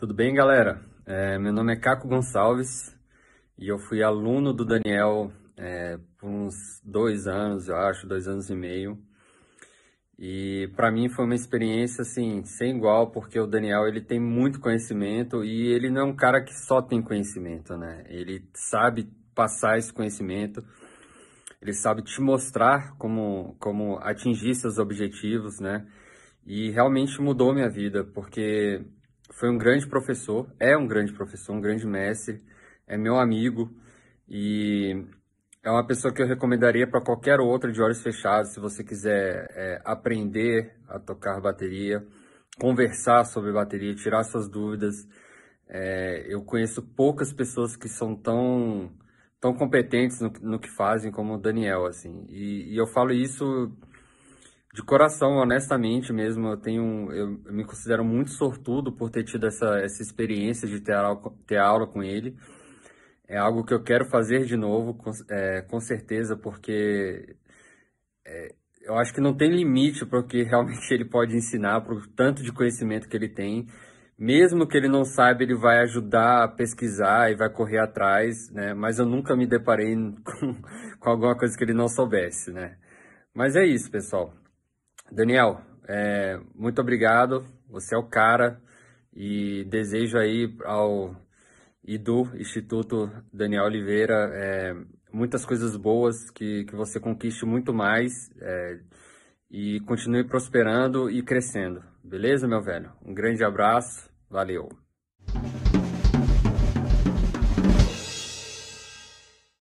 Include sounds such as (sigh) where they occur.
Tudo bem, galera? É, meu nome é Caco Gonçalves e eu fui aluno do Daniel é, por uns dois anos, eu acho, dois anos e meio. E para mim foi uma experiência assim sem igual, porque o Daniel ele tem muito conhecimento e ele não é um cara que só tem conhecimento, né? Ele sabe passar esse conhecimento, ele sabe te mostrar como como atingir seus objetivos, né? E realmente mudou minha vida, porque foi um grande professor, é um grande professor, um grande mestre, é meu amigo e é uma pessoa que eu recomendaria para qualquer outra de olhos fechados, se você quiser é, aprender a tocar bateria, conversar sobre bateria, tirar suas dúvidas. É, eu conheço poucas pessoas que são tão tão competentes no, no que fazem como o Daniel, assim. E, e eu falo isso de coração, honestamente mesmo, eu tenho, eu, me considero muito sortudo por ter tido essa, essa experiência de ter aula, ter aula com ele. É algo que eu quero fazer de novo, com, é, com certeza, porque é, eu acho que não tem limite para o que realmente (laughs) ele pode ensinar, para o tanto de conhecimento que ele tem. Mesmo que ele não saiba, ele vai ajudar a pesquisar e vai correr atrás, né? Mas eu nunca me deparei (laughs) com, com alguma coisa que ele não soubesse, né? Mas é isso, pessoal. Daniel, é, muito obrigado. Você é o cara e desejo aí ao e do Instituto Daniel Oliveira é, muitas coisas boas, que, que você conquiste muito mais é, e continue prosperando e crescendo. Beleza, meu velho? Um grande abraço, valeu!